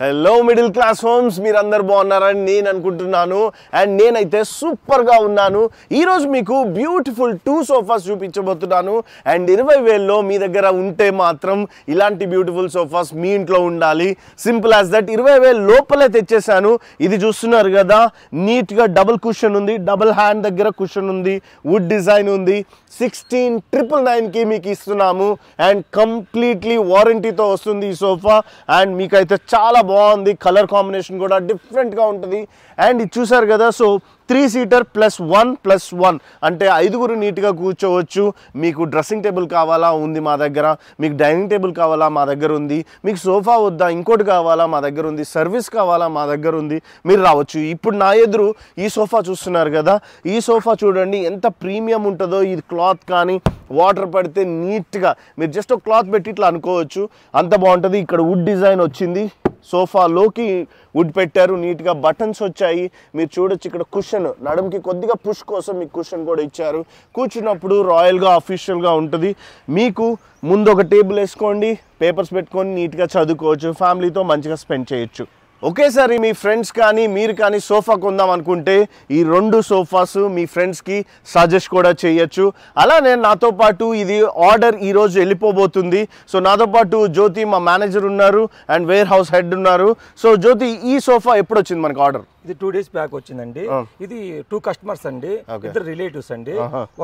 hello middle class homes మీరు అందరు బాగున్నారని నేను అనుకుంటున్నాను అండ్ నేనైతే సూపర్గా ఉన్నాను ఈరోజు మీకు బ్యూటిఫుల్ టూ సోఫాస్ చూపించబోతున్నాను అండ్ ఇరవై వేల్లో మీ దగ్గర ఉంటే మాత్రం ఇలాంటి బ్యూటిఫుల్ సోఫాస్ మీ ఇంట్లో ఉండాలి సింపుల్ యాజ్ దట్ ఇరవై వేలు లోపలే తెచ్చేసాను ఇది చూస్తున్నారు కదా నీట్గా డబుల్ కుషన్ ఉంది డబుల్ హ్యాండ్ దగ్గర కుషన్ ఉంది వుడ్ డిజైన్ ఉంది సిక్స్టీన్ ట్రిపుల్ నైన్కి మీకు ఇస్తున్నాము అండ్ కంప్లీట్లీ వారంటీతో వస్తుంది ఈ సోఫా అండ్ మీకైతే చాలా బాగుంది కలర్ కాంబినేషన్ కూడా డిఫరెంట్గా ఉంటుంది అండ్ ఇది చూసారు కదా so three seater plus one plus one అంటే ఐదుగురు నీట్గా కూర్చోవచ్చు మీకు డ్రెస్సింగ్ టేబుల్ కావాలా ఉంది మా దగ్గర మీకు డైనింగ్ టేబుల్ కావాలా మా దగ్గర ఉంది మీకు సోఫా వద్దా ఇంకోటి కావాలా మా దగ్గర ఉంది సర్వీస్ కావాలా మా దగ్గర ఉంది మీరు రావచ్చు ఇప్పుడు నా ఎదురు ఈ సోఫా చూస్తున్నారు కదా ఈ సోఫా చూడండి ఎంత ప్రీమియం ఉంటుందో ఇది క్లాత్ కానీ వాటర్ పడితే నీట్గా మీరు జస్ట్ ఒక క్లాత్ పెట్టి ఇట్లా అనుకోవచ్చు అంత బాగుంటుంది ఇక్కడ వుడ్ డిజైన్ వచ్చింది సోఫాలోకి వుడ్ పెట్టారు నీట్గా బటన్స్ వచ్చాయి మీరు చూడొచ్చు ఇక్కడ కుషన్ నడుంకి కొద్దిగా పుష్ కోసం మీకు కుషన్ కూడా ఇచ్చారు కూర్చున్నప్పుడు రాయల్గా అఫీషియల్గా ఉంటుంది మీకు ముందు ఒక టేబుల్ వేసుకోండి పేపర్స్ పెట్టుకొని నీట్గా చదువుకోవచ్చు ఫ్యామిలీతో మంచిగా స్పెండ్ చేయొచ్చు ఒకేసారి మీ ఫ్రెండ్స్ కానీ మీరు కానీ సోఫా కొందాం అనుకుంటే ఈ రెండు సోఫాస్ మీ ఫ్రెండ్స్కి సజెస్ట్ కూడా చేయొచ్చు అలానే నాతో పాటు ఇది ఆర్డర్ ఈరోజు వెళ్ళిపోబోతుంది సో నాతో పాటు జ్యోతి మా మేనేజర్ ఉన్నారు అండ్ వేర్ హౌస్ హెడ్ ఉన్నారు సో జ్యోతి ఈ సోఫా ఎప్పుడు వచ్చింది మనకు ఆర్డర్ ఇది టూ డేస్ బ్యాక్ వచ్చిందండి ఇది టూ కస్టమర్స్ అండి ఇద్దరు రిలేటివ్స్ అండి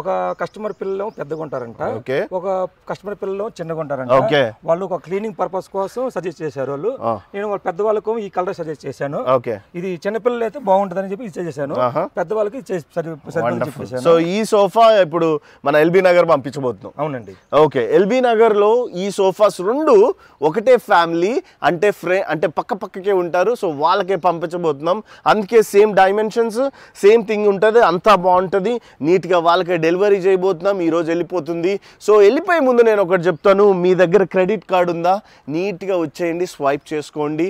ఒక కస్టమర్ పిల్లలు పెద్దగా ఉంటారంట ఒక కస్టమర్ పిల్లలు చిన్నగా ఉంటారంట వాళ్ళు ఒక క్లీనింగ్ పర్పస్ కోసం సజెస్ట్ చేశారు వాళ్ళు నేను వాళ్ళ పెద్దవాళ్ళకు ఈ కలర్ సజెస్ట్ చేశాను ఇది చిన్నపిల్లలు అయితే బాగుంటుందని చెప్పి ఇది చేశాను పెద్దవాళ్ళకి సో ఈ సోఫా ఇప్పుడు మన ఎల్బీ నగర్ పంపించబోతున్నాం అవునండి ఓకే ఎల్బీ నగర్ లో ఈ సోఫాస్ రెండు ఒకటే ఫ్యామిలీ అంటే ఫ్రే అంటే పక్క పక్కకే ఉంటారు సో వాళ్ళకే పంపించబోతున్నాం అందుకే సేమ్ డైమెన్షన్స్ సేమ్ థింగ్ ఉంటుంది అంతా బాగుంటుంది నీట్గా వాళ్ళకి డెలివరీ చేయబోతున్నాం ఈరోజు వెళ్ళిపోతుంది సో వెళ్ళిపోయే ముందు నేను ఒకటి చెప్తాను మీ దగ్గర క్రెడిట్ కార్డు ఉందా నీట్గా వచ్చేయండి స్వైప్ చేసుకోండి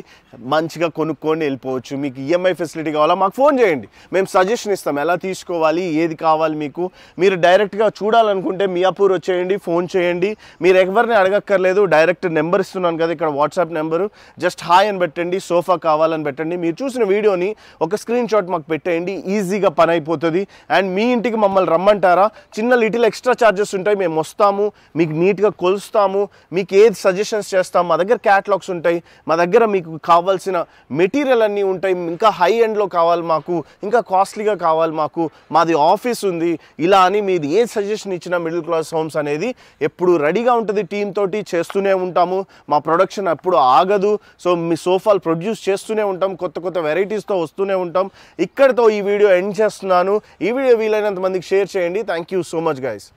మంచిగా కొనుక్కొని వెళ్ళిపోవచ్చు మీకు ఈఎంఐ e ఫెసిలిటీ కావాలా మాకు ఫోన్ చేయండి మేము సజెషన్ ఇస్తాం ఎలా తీసుకోవాలి ఏది కావాలి మీకు మీరు డైరెక్ట్గా చూడాలనుకుంటే మియాపూర్ వచ్చేయండి ఫోన్ చేయండి మీరు ఎవరిని అడగక్కర్లేదు డైరెక్ట్ నెంబర్ ఇస్తున్నాను కదా ఇక్కడ వాట్సాప్ నెంబరు జస్ట్ హాయ్ అని పెట్టండి సోఫా కావాలని పెట్టండి మీరు చూసిన వీడియోని ఒక స్క్రీన్ షాట్ మాకు పెట్టేయండి ఈజీగా పని అయిపోతుంది అండ్ మీ ఇంటికి మమ్మల్ని రమ్మంటారా చిన్న లిటిల్ ఎక్స్ట్రా ఛార్జెస్ ఉంటాయి మేము వస్తాము మీకు నీట్గా కొలుస్తాము మీకు ఏది సజెషన్స్ చేస్తాము మా దగ్గర క్యాటలాగ్స్ ఉంటాయి మా దగ్గర మీకు కావాల్సిన మెటీరియల్ అన్నీ ఉంటాయి ఇంకా హై ఎండ్లో కావాలి మాకు ఇంకా కాస్ట్లీగా కావాలి మాకు మాది ఆఫీస్ ఉంది ఇలా అని మీది ఏ సజెషన్ ఇచ్చినా మిడిల్ క్లాస్ హోమ్స్ అనేది ఎప్పుడు రెడీగా ఉంటుంది టీమ్ తోటి చేస్తూనే ఉంటాము మా ప్రొడక్షన్ ఎప్పుడు ఆగదు సో మీ సోఫాలు ప్రొడ్యూస్ చేస్తూనే ఉంటాం కొత్త కొత్త వెరైటీస్తో వస్తూ వస్తూనే ఉంటాం ఇక్కడితో ఈ వీడియో ఎండ్ చేస్తున్నాను ఈ వీడియో వీలైనంత మందికి షేర్ చేయండి థ్యాంక్ సో మచ్ గైస్